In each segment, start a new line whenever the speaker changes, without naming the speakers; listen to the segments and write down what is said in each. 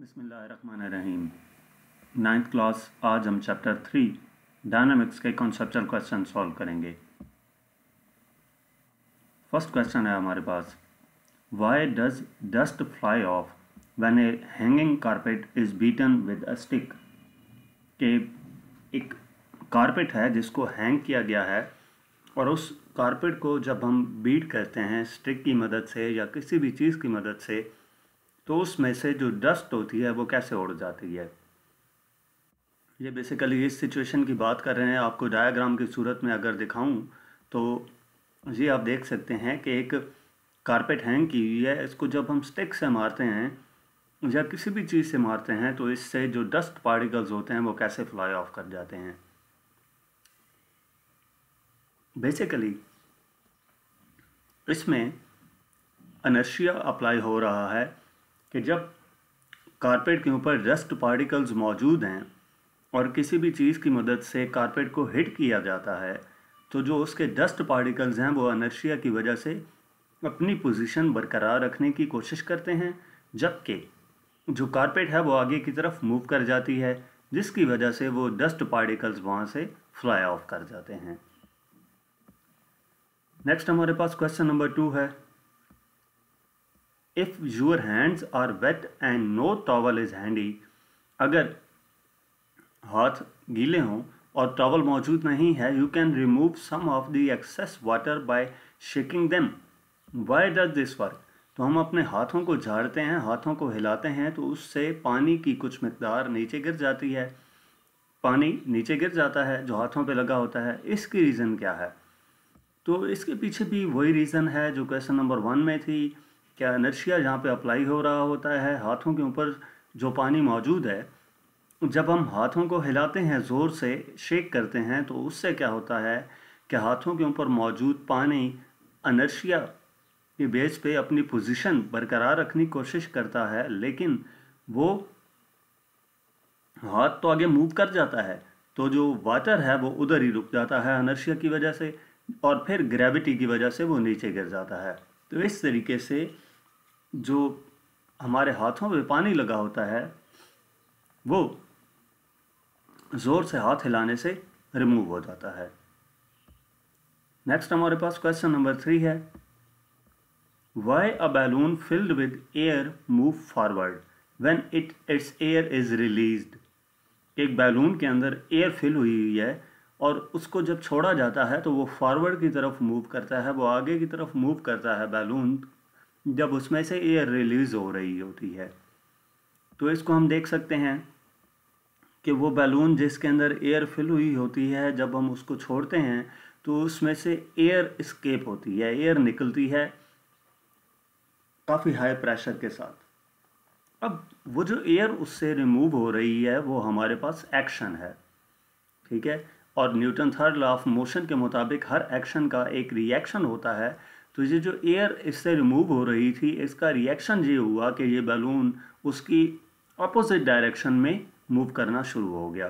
बिसमीम ninth class आज हम चैप्टर थ्री डायनामिक्स के कॉन्सेप्चुअल क्वेश्चन सॉल्व करेंगे फर्स्ट क्वेश्चन है हमारे पास why does dust fly off when a hanging carpet is beaten with a stick के एक कारपेट है जिसको हैंग किया गया है और उस कारपेट को जब हम बीट करते हैं स्टिक की मदद से या किसी भी चीज़ की मदद से तो उसमें से जो डस्ट होती है वो कैसे उड़ जाती है ये बेसिकली इस सिचुएशन की बात कर रहे हैं आपको डायग्राम की सूरत में अगर दिखाऊं तो ये आप देख सकते हैं कि एक कारपेट हैंग की हुई है इसको जब हम स्टिक से मारते हैं या किसी भी चीज़ से मारते हैं तो इससे जो डस्ट पार्टिकल्स होते हैं वो कैसे फ्लाई ऑफ कर जाते हैं बेसिकली इसमें अनर्शिया अप्लाई हो रहा है कि जब कारपेट के ऊपर डस्ट पार्टिकल्स मौजूद हैं और किसी भी चीज़ की मदद से कारपेट को हिट किया जाता है तो जो उसके डस्ट पार्टिकल्स हैं वो अनर्शिया की वजह से अपनी पोजीशन बरकरार रखने की कोशिश करते हैं जबकि जो कारपेट है वो आगे की तरफ मूव कर जाती है जिसकी वजह से वो डस्ट पार्टिकल्स वहाँ से फ्लाई ऑफ कर जाते हैं नेक्स्ट हमारे पास क्वेश्चन नंबर टू है if your hands are wet and no towel is handy अगर हाथ गीले हों और टॉवल मौजूद नहीं है you can remove some of the excess water by shaking them why does this work तो हम अपने हाथों को झाड़ते हैं हाथों को हिलाते हैं तो उससे पानी की कुछ मकदार नीचे गिर जाती है पानी नीचे गिर जाता है जो हाथों पे लगा होता है इसकी रीज़न क्या है तो इसके पीछे भी वही रीज़न है जो क्वेश्चन नंबर वन में थी क्या इनर्शिया जहाँ पे अप्लाई हो रहा होता है हाथों के ऊपर जो पानी मौजूद है जब हम हाथों को हिलाते हैं ज़ोर से शेक करते हैं तो उससे क्या होता है कि हाथों के ऊपर मौजूद पानी अनर्शिया के बेस पे अपनी पोजीशन बरकरार रखने की कोशिश करता है लेकिन वो हाथ तो आगे मूव कर जाता है तो जो वाटर है वो उधर ही रुक जाता है अनर्शिया की वजह से और फिर ग्रेविटी की वजह से वो नीचे गिर जाता है तो इस तरीके से जो हमारे हाथों पे पानी लगा होता है वो ज़ोर से हाथ हिलाने से रिमूव हो जाता है नेक्स्ट हमारे पास क्वेश्चन नंबर थ्री है why a balloon filled with air move forward when it its air is released एक बैलून के अंदर एयर फिल हुई हुई है और उसको जब छोड़ा जाता है तो वो फॉरवर्ड की तरफ मूव करता है वो आगे की तरफ मूव करता है बैलून जब उसमें से एयर रिलीज़ हो रही होती है तो इसको हम देख सकते हैं कि वो बैलून जिसके अंदर एयर फिल हुई होती है जब हम उसको छोड़ते हैं तो उसमें से एयर स्केप होती है एयर निकलती है काफ़ी हाई प्रेशर के साथ अब वो जो एयर उससे रिमूव हो रही है वो हमारे पास एक्शन है ठीक है और Newton third law of motion के मुताबिक हर एक्शन का एक रिएक्शन होता है तो ये जो एयर इससे रिमूव हो रही थी इसका रिएक्शन ये हुआ कि ये बैलून उसकी अपोजिट डायरेक्शन में मूव करना शुरू हो गया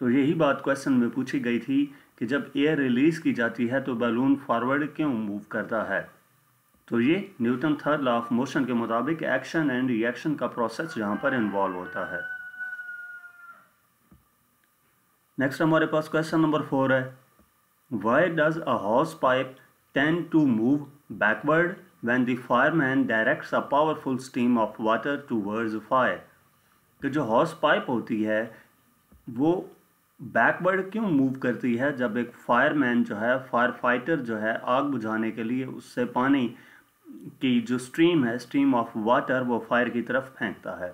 तो यही बात क्वेश्चन में पूछी गई थी कि जब एयर रिलीज़ की जाती है तो बैलून फॉरवर्ड क्यों मूव करता है तो ये Newton third law of motion के मुताबिक एक्शन एंड रिएक्शन का प्रोसेस यहाँ पर इन्वॉल्व होता है नेक्स्ट हमारे पास क्वेश्चन नंबर फोर है why does a hose pipe tend to move backward when the fireman directs a powerful stream of water towards the fire. कि तो जो हॉर्स पाइप होती है वो बैकवर्ड क्यों मूव करती है जब एक फायरमैन जो है फायर फाइटर जो है आग बुझाने के लिए उससे पानी की जो स्ट्रीम है स्ट्रीम ऑफ वाटर वो फायर की तरफ फेंकता है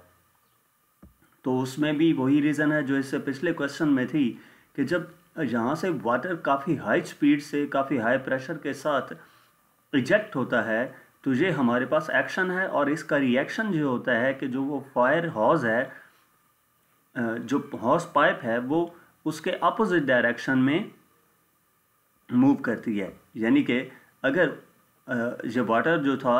तो उसमें भी वही रीज़न है जो इससे पिछले क्वेश्चन में थी कि जब यहाँ से वाटर काफ़ी हाई स्पीड से काफ़ी हाई प्रेशर के साथ इजेक्ट होता है तो ये हमारे पास एक्शन है और इसका रिएक्शन जो होता है कि जो वो फायर हॉज है जो हॉज पाइप है वो उसके अपोजिट डायरेक्शन में मूव करती है यानी कि अगर ये वाटर जो था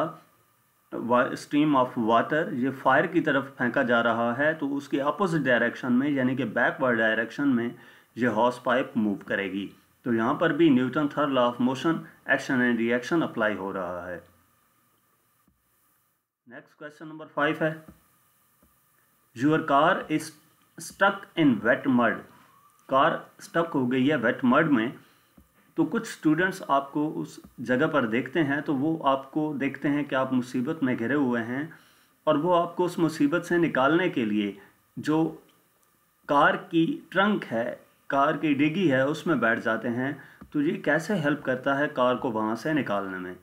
स्ट्रीम ऑफ वाटर ये फायर की तरफ फेंका जा रहा है तो उसके अपोजिट डायरेक्शन में यानी कि बैकवर्ड डायरेक्शन में यह हॉर्स पाइप मूव करेगी तो यहाँ पर भी Newton third law of motion action and reaction apply हो रहा है नेक्स्ट क्वेश्चन नंबर फाइव है your car is stuck in wet mud car stuck हो गई है वेट मर्ड में तो कुछ स्टूडेंट्स आपको उस जगह पर देखते हैं तो वो आपको देखते हैं कि आप मुसीबत में घिरे हुए हैं और वो आपको उस मुसीबत से निकालने के लिए जो कार की ट्रंक है कार की डिगी है उसमें बैठ जाते हैं तो ये कैसे हेल्प करता है कार को वहाँ से निकालने में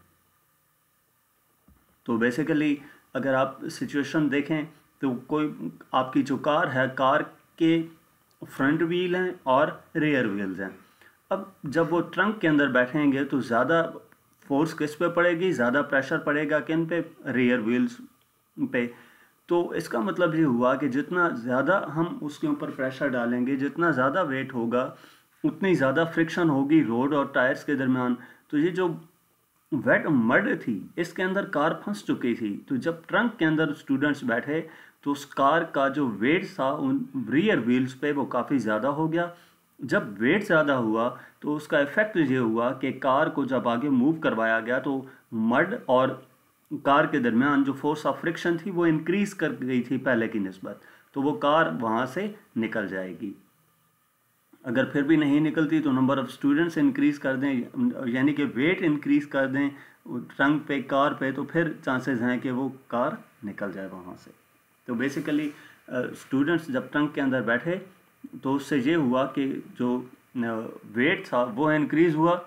तो बेसिकली अगर आप सिचुएशन देखें तो कोई आपकी जो कार है कार के फ्रंट व्हील हैं और रेयर व्हील्स हैं अब जब वो ट्रंक के अंदर बैठेंगे तो ज़्यादा फोर्स किस पे पड़ेगी ज़्यादा प्रेशर पड़ेगा किन पे रेयर व्हील्स पे तो इसका मतलब ये हुआ कि जितना ज़्यादा हम उसके ऊपर प्रेशर डालेंगे जितना ज़्यादा वेट होगा उतनी ज़्यादा फ्रिक्शन होगी रोड और टायर्स के दरमियान तो ये जो वेट मड थी इसके अंदर कार फंस चुकी थी तो जब ट्रंक के अंदर स्टूडेंट्स बैठे तो उस कार का जो वेट था उन रियर व्हील्स पे वो काफ़ी ज़्यादा हो गया जब वेट ज़्यादा हुआ तो उसका इफ़ेक्ट ये हुआ कि कार को जब आगे मूव करवाया गया तो मड और कार के दरमियान जो फोर्स ऑफ फ्रिक्शन थी वो इंक्रीज कर गई थी पहले की नस्बत तो वो कार वहाँ से निकल जाएगी अगर फिर भी नहीं निकलती तो नंबर ऑफ़ स्टूडेंट्स इंक्रीज़ कर दें यानी कि वेट इंक्रीज़ कर दें ट्रंक पे कार पे तो फिर चांसेस हैं कि वो कार निकल जाए वहाँ से तो बेसिकली स्टूडेंट्स जब ट्रंक के अंदर बैठे तो उससे ये हुआ कि जो वेट था वो इंक्रीज़ हुआ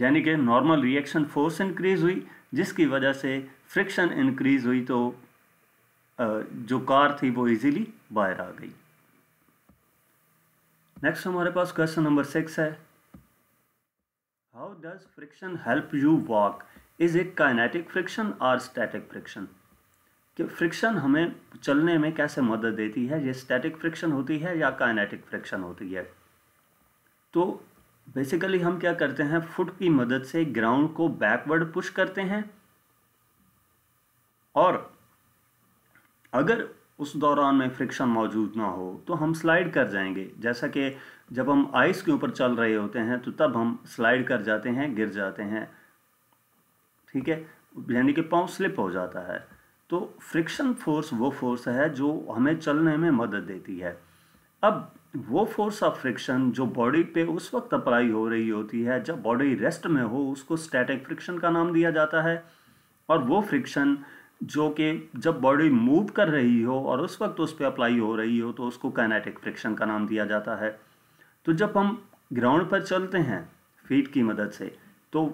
यानी कि नॉर्मल रिएक्शन फोर्स इंक्रीज़ हुई जिसकी वजह से फ्रिक्शन इंक्रीज़ हुई तो जो कार थी वो इजीली बाहर आ गई नेक्स्ट हमारे पास क्वेश्चन नंबर सिक्स है how does friction help you walk is a kinetic friction और स्टैटिक फ्रिक्शन कि फ्रिक्शन हमें चलने में कैसे मदद देती है ये स्टैटिक फ्रिक्शन होती है या काइनेटिक फ्रिक्शन होती है तो बेसिकली हम क्या करते हैं फुट की मदद से ग्राउंड को बैकवर्ड पुश करते हैं और अगर उस दौरान में फ्रिक्शन मौजूद ना हो तो हम स्लाइड कर जाएंगे जैसा कि जब हम आइस के ऊपर चल रहे होते हैं तो तब हम स्लाइड कर जाते हैं गिर जाते हैं ठीक है यानी कि पाँव स्लिप हो जाता है तो फ्रिक्शन फोर्स वो फोर्स है जो हमें चलने में मदद देती है अब वो फोर्स ऑफ फ्रिक्शन जो बॉडी पे उस वक्त अप्लाई हो रही होती है जब बॉडी रेस्ट में हो उसको स्टैटिक फ्रिक्शन का नाम दिया जाता है और वो फ्रिक्शन जो कि जब बॉडी मूव कर रही हो और उस वक्त उस पर अप्लाई हो रही हो तो उसको कैनेटिक फ्रिक्शन का नाम दिया जाता है तो जब हम ग्राउंड पर चलते हैं फीट की मदद से तो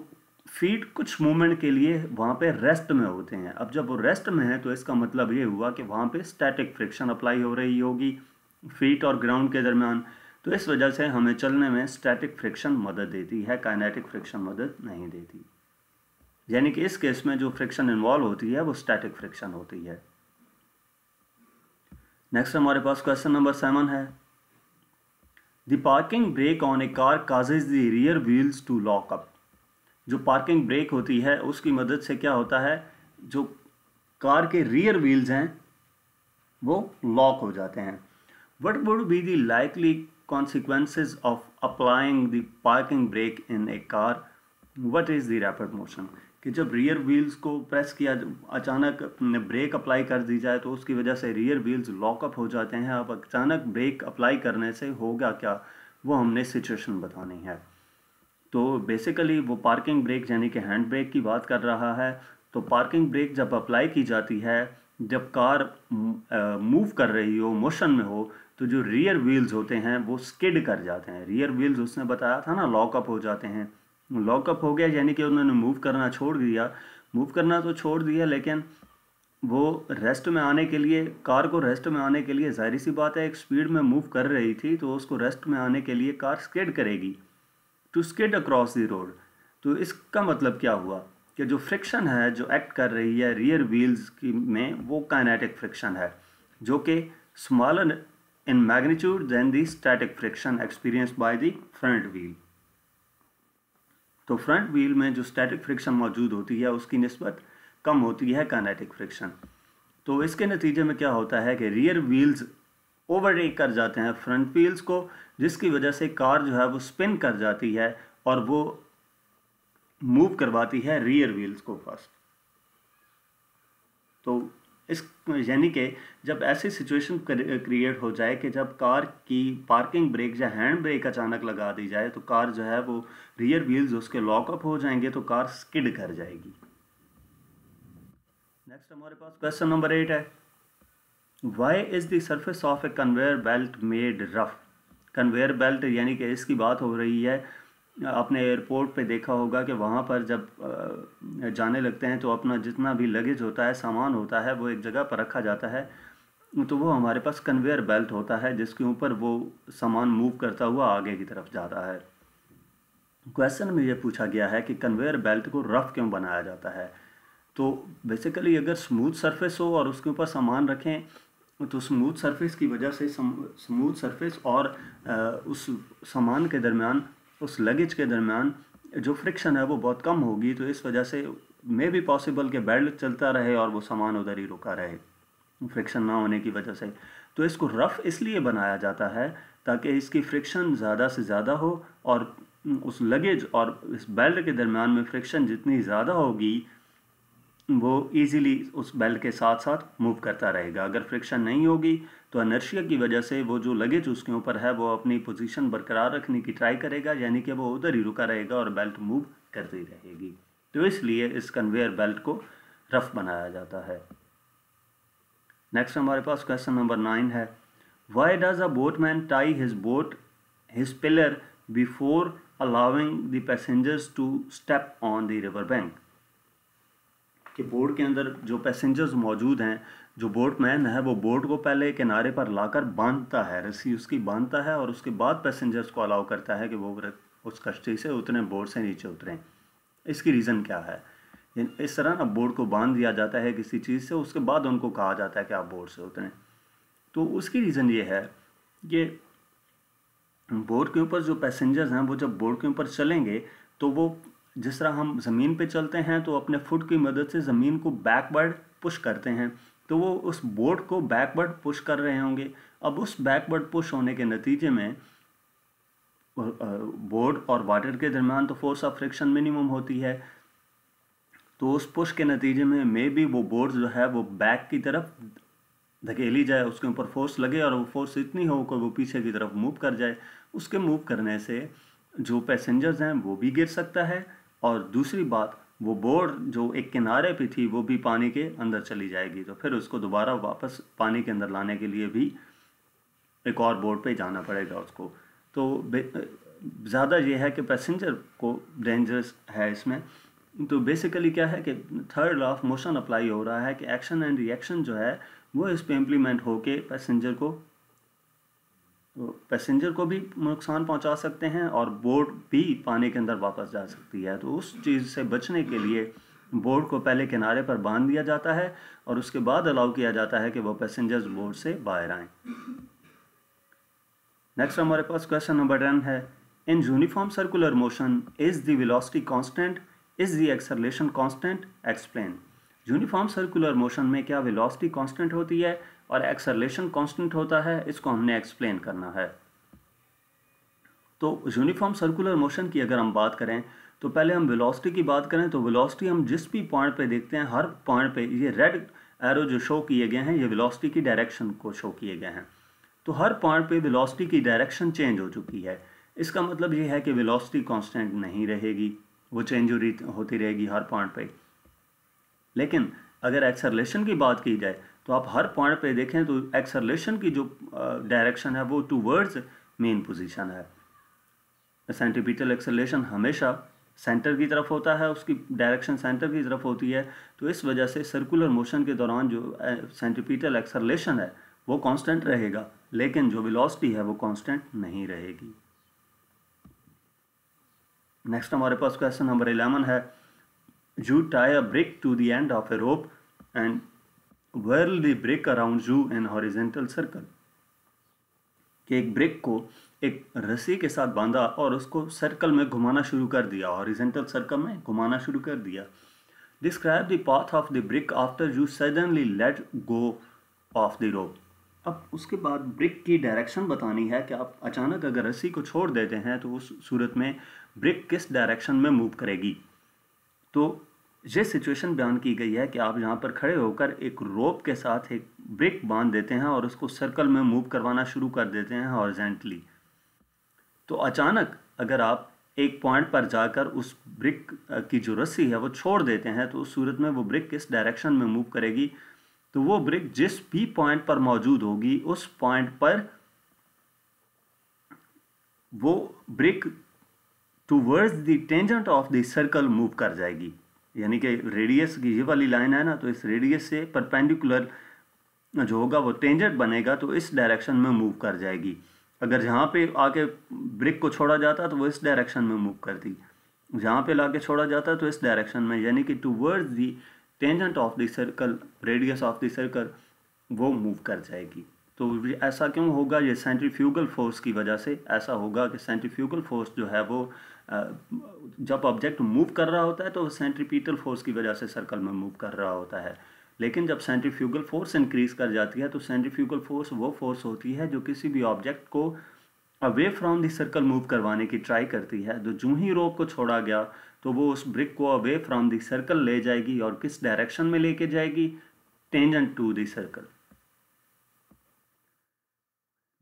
फीट कुछ मूवमेंट के लिए वहाँ पे रेस्ट में होते हैं अब जब वो रेस्ट में है तो इसका मतलब ये हुआ कि वहाँ पे स्टैटिक फ्रिक्शन अप्लाई हो रही होगी फीट और ग्राउंड के दरमियान तो इस वजह से हमें चलने में स्टैटिक फ्रिक्शन मदद देती है काइनेटिक फ्रिक्शन मदद नहीं देती यानी कि इस केस में जो फ्रिक्शन इन्वॉल्व होती है वो स्टैटिक फ्रिक्शन होती है नेक्स्ट हमारे पास क्वेश्चन नंबर सेवन है the parking brake on a car causes the rear wheels to lock up जो पार्किंग ब्रेक होती है उसकी मदद से क्या होता है जो कार के रियर व्हील्स हैं वो लॉक हो जाते हैं What would be the likely consequences of applying the parking brake in a car? What is the rapid motion? कि जब रियर व्हील्स को प्रेस किया अचानक ब्रेक अप्लाई कर दी जाए तो उसकी वजह से रियर व्हील्स लॉकअप हो जाते हैं अब अचानक ब्रेक अप्लाई करने से होगा क्या वो हमने सिचुएशन बतानी है तो बेसिकली वो पार्किंग ब्रेक यानी कि हैंड ब्रेक की बात कर रहा है तो पार्किंग ब्रेक जब अप्लाई की जाती है जब कार मूव कर रही हो मोशन में हो तो जो रियर व्हील्स होते हैं वो स्किड कर जाते हैं रियर व्हील्स उसने बताया था ना लॉकअप हो जाते हैं लॉकअप हो गया यानी कि उन्होंने मूव करना छोड़ दिया मूव करना तो छोड़ दिया लेकिन वो रेस्ट में आने के लिए कार को रेस्ट में आने के लिए जाहिर सी बात है एक स्पीड में मूव कर रही थी तो उसको रेस्ट में आने के लिए कार स्केड करेगी to skid across the road तो इसका मतलब क्या हुआ कि जो फ्रिक्शन है जो एक्ट कर रही है रियर व्हील्स की में वो काइनेटिक फ्रिक्शन है जो कि smaller in magnitude than the static friction experience by the front wheel तो फ्रंट व्हील में जो स्टैटिक फ्रिक्शन मौजूद होती है उसकी नस्बत कम होती है काइनेटिक फ्रिक्शन तो इसके नतीजे में क्या होता है कि रियर व्हील्स ओवरटेक कर जाते हैं फ्रंट व्हील्स को जिसकी वजह से कार जो है वो स्पिन कर जाती है और वो मूव करवाती है रियर व्हील्स को फर्स्ट तो इस यानी कि जब ऐसी सिचुएशन क्रिएट हो जाए कि जब कार की पार्किंग ब्रेक या हैंड ब्रेक अचानक लगा दी जाए तो कार जो है वो रियर व्हील्स उसके लॉकअप हो जाएंगे तो कार स्किड कर जाएगी नेक्स्ट हमारे पास क्वेश्चन नंबर एट है why is the surface of a conveyor belt made rough conveyor belt यानी कि इसकी बात हो रही है आपने एयरपोर्ट पे देखा होगा कि वहाँ पर जब जाने लगते हैं तो अपना जितना भी लगेज होता है सामान होता है वो एक जगह पर रखा जाता है तो वो हमारे पास कन्वेयर बेल्ट होता है जिसके ऊपर वो सामान मूव करता हुआ आगे की तरफ जाता है क्वेश्चन में ये पूछा गया है कि कन्वेयर बेल्ट को रफ़ क्यों बनाया जाता है तो बेसिकली अगर स्मूथ सरफेस हो और उसके ऊपर सामान रखें तो स्मूथ सरफेस की वजह से स्मूथ सरफेस और उस सामान के दरमियान उस लगेज के दरमियान जो फ्रिक्शन है वो बहुत कम होगी तो इस वजह से मे भी पॉसिबल कि बेल्ट चलता रहे और वो सामान उधर ही रुका रहे फ्रिक्शन ना होने की वजह से तो इसको रफ़ इसलिए बनाया जाता है ताकि इसकी फ्रिक्शन ज़्यादा से ज़्यादा हो और उस लगेज और इस बेल्ट के दरमियान में फ्रिक्शन जितनी ज़्यादा होगी वो इजीली उस बेल के साथ साथ मूव करता रहेगा अगर फ्रिक्शन नहीं होगी तो अनर्शिया की वजह से वो जो लगेज उसके ऊपर है वो अपनी पोजीशन बरकरार रखने की ट्राई करेगा यानी कि वो उधर ही रुका रहेगा और बेल्ट मूव करती रहेगी तो इसलिए इस कन्वेयर बेल्ट को रफ बनाया जाता है नेक्स्ट हमारे पास क्वेश्चन नंबर नाइन है why does a boatman tie his boat his pillar before allowing the passengers to step on the river bank कि बोर्ड के अंदर जो पैसेंजर्स मौजूद हैं जो बोट मैन है वो बोट को पहले किनारे पर लाकर बांधता है रस्सी उसकी बांधता है और उसके बाद पैसेंजर्स को अलाउ करता है कि वो उस कश्ती से उतने बोर्ड से नीचे उतरें इसकी रीज़न क्या है इस तरह ना बोर्ड को बांध दिया जाता है किसी चीज़ से उसके बाद उनको कहा जाता है कि आप बोर्ड से उतरें तो उसकी रीज़न ये है कि बोर्ड के ऊपर जो पैसेंजर्स हैं वो जब बोर्ड के ऊपर चलेंगे तो वो जिस तरह हम ज़मीन पे चलते हैं तो अपने फुट की मदद से ज़मीन को बैकवर्ड पुश करते हैं तो वो उस बोर्ड को बैकवर्ड पुश कर रहे होंगे अब उस बैकवर्ड पुश होने के नतीजे में बोर्ड और वाटर के दरमियान तो फोर्स ऑफ फ्रिक्शन मिनिमम होती है तो उस पुश के नतीजे में मे बी वो बोर्ड जो है वो बैक की तरफ धकेली जाए उसके ऊपर फोर्स लगे और वो फोर्स इतनी हो कि वो पीछे की तरफ मूव कर जाए उसके मूव करने से जो पैसेंजर्स हैं वो भी गिर सकता है और दूसरी बात वो बोर्ड जो एक किनारे पे थी वो भी पानी के अंदर चली जाएगी तो फिर उसको दोबारा वापस पानी के अंदर लाने के लिए भी एक और बोर्ड पे जाना पड़ेगा उसको तो ज़्यादा ये है कि पैसेंजर को डेंजरस है इसमें तो बेसिकली क्या है कि third law of motion apply हो रहा है कि एक्शन एंड रिएक्शन जो है वो इस पर इम्प्लीमेंट होके पैसेंजर को पैसेंजर को भी नुकसान पहुंचा सकते हैं और बोट भी पानी के अंदर वापस जा सकती है तो उस चीज़ से बचने के लिए बोट को पहले किनारे पर बांध दिया जाता है और उसके बाद अलाउ किया जाता है कि वो पैसेंजर्स बोट से बाहर आए नेक्स्ट हमारे पास क्वेश्चन नंबर टेन है in uniform circular motion is the velocity constant is the acceleration constant explain uniform circular motion में क्या वेलोसिटी कांस्टेंट होती है और एक्सलेशन कांस्टेंट होता है इसको हमने एक्सप्लेन करना है तो यूनिफॉर्म सर्कुलर मोशन की अगर हम बात करें तो पहले हम वेलोसिटी की बात करें तो वेलोसिटी हम जिस भी पॉइंट पे देखते हैं हर पॉइंट पे ये रेड एरो जो शो किए गए हैं ये वेलोसिटी की डायरेक्शन को शो किए गए हैं तो हर पॉइंट पे वेलोसिटी की डायरेक्शन चेंज हो चुकी है इसका मतलब ये है कि वेलोसिटी कांस्टेंट नहीं रहेगी वो चेंज होती रहेगी हर पॉइंट पे लेकिन अगर एक्सरलेशन की बात की जाए तो आप हर पॉइंट पे देखें तो एक्सरलेशन की जो डायरेक्शन है वो टू वर्ड्स मेन पोजिशन है सेंटिपिटल एक्सरलेशन हमेशा सेंटर की तरफ होता है उसकी डायरेक्शन सेंटर की तरफ होती है तो इस वजह से सर्कुलर मोशन के दौरान जो सेंटिपिटल एक्सरलेशन है वो कॉन्स्टेंट रहेगा लेकिन जो विलॉसिटी है वो कॉन्स्टेंट नहीं रहेगी नेक्स्ट हमारे पास क्वेश्चन नंबर इलेवन है you tie a brick to the end of a rope and whirl the brick around you an horizontal circle कि एक ब्रिक को एक रस्सी के साथ बांधा और उसको सर्कल में घुमाना शुरू कर दिया हॉरिजेंटल सर्कल में घुमाना शुरू कर दिया describe the path of the brick after you suddenly let go of the rope अब उसके बाद ब्रिक की डायरेक्शन बतानी है कि आप अचानक अगर रस्सी को छोड़ देते हैं तो उस सूरत में ब्रिक किस डायरेक्शन में मूव करेगी तो ये सिचुएशन बयान की गई है कि आप यहाँ पर खड़े होकर एक रोप के साथ एक ब्रेक बांध देते हैं और उसको सर्कल में मूव करवाना शुरू कर देते हैं हॉर्जेंटली तो अचानक अगर आप एक पॉइंट पर जाकर उस ब्रिक की जो रस्सी है वो छोड़ देते हैं तो उस सूरत में वो ब्रिक किस डायरेक्शन में मूव करेगी तो वो ब्रिक जिस भी पॉइंट पर मौजूद होगी उस पॉइंट पर वो brick towards the tangent of the circle move कर जाएगी यानी कि रेडियस की ये वाली लाइन है ना तो इस रेडियस से परपेंडिकुलर जो होगा वो टेंजेंट बनेगा तो इस डायरेक्शन में मूव कर जाएगी अगर जहाँ पे आके ब्रिक को छोड़ा जाता तो वो इस डायरेक्शन में मूव करती जहाँ पे लाके छोड़ा जाता तो इस डायरेक्शन में यानी कि towards the tangent of the circle radius of the circle वो मूव कर जाएगी तो ऐसा क्यों होगा ये सेंट्रीफ्यूगल फोर्स की वजह से ऐसा होगा कि सेंट्रीफ्यूगल फोर्स जो है वो जब ऑब्जेक्ट मूव कर रहा होता है तो सेंट्रीपीटल फोर्स की वजह से सर्कल में मूव कर रहा होता है लेकिन जब सेंट्रीफ्यूगल फोर्स इंक्रीज कर जाती है तो सेंट्रीफ्यूगल फोर्स वो फोर्स होती है जो किसी भी ऑब्जेक्ट को away from the circle move करवाने की ट्राई करती है तो जूँ ही रोप को छोड़ा गया तो वो उस ब्रिक को अवे फ्रॉम दी सर्कल ले जाएगी और किस डायरेक्शन में लेके जाएगी tangent to the circle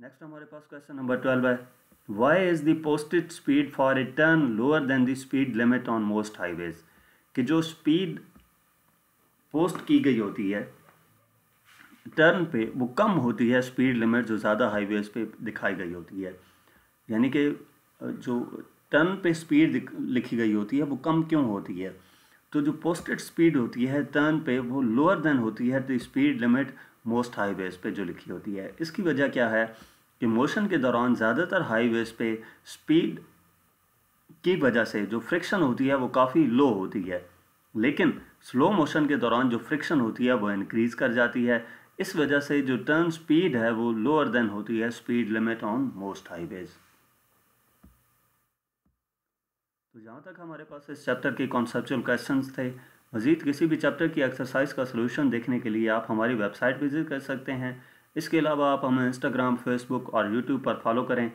next हमारे पास क्वेश्चन नंबर ट्वेल्व है why is the posted speed for a turn lower than the speed limit on most highways कि जो स्पीड पोस्ट की गई होती है टर्न पे वो कम होती है स्पीड लिमिट जो ज़्यादा हाईवेज पे दिखाई गई होती है यानी कि जो टर्न पे स्पीड लिखी गई होती है वो कम क्यों होती है तो जो पोस्टेड स्पीड होती है टर्न पे वो लोअर देन होती है तो स्पीड लिमिट मोस्ट हाईवेज पे जो लिखी होती है इसकी वजह क्या है मोशन के दौरान ज़्यादातर हाईवेज़ पे स्पीड की वजह से जो फ्रिक्शन होती है वो काफ़ी लो होती है लेकिन स्लो मोशन के दौरान जो फ्रिक्शन होती है वो इनक्रीज़ कर जाती है इस वजह से जो टर्न स्पीड है वो लोअर देन होती है speed limit on most highways तो जहाँ तक हमारे पास इस चैप्टर के कॉन्सेप्चुअल क्वेश्चंस थे मज़ीद किसी भी चैप्टर की एक्सरसाइज का सोल्यूशन देखने के लिए आप हमारी वेबसाइट विज़िट कर सकते हैं इसके अलावा आप हमें इंस्टाग्राम फेसबुक और यूट्यूब पर फॉलो करें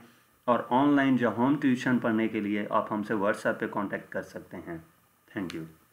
और ऑनलाइन या होम ट्यूशन पढ़ने के लिए आप हमसे व्हाट्सएप पे कांटेक्ट कर सकते हैं थैंक यू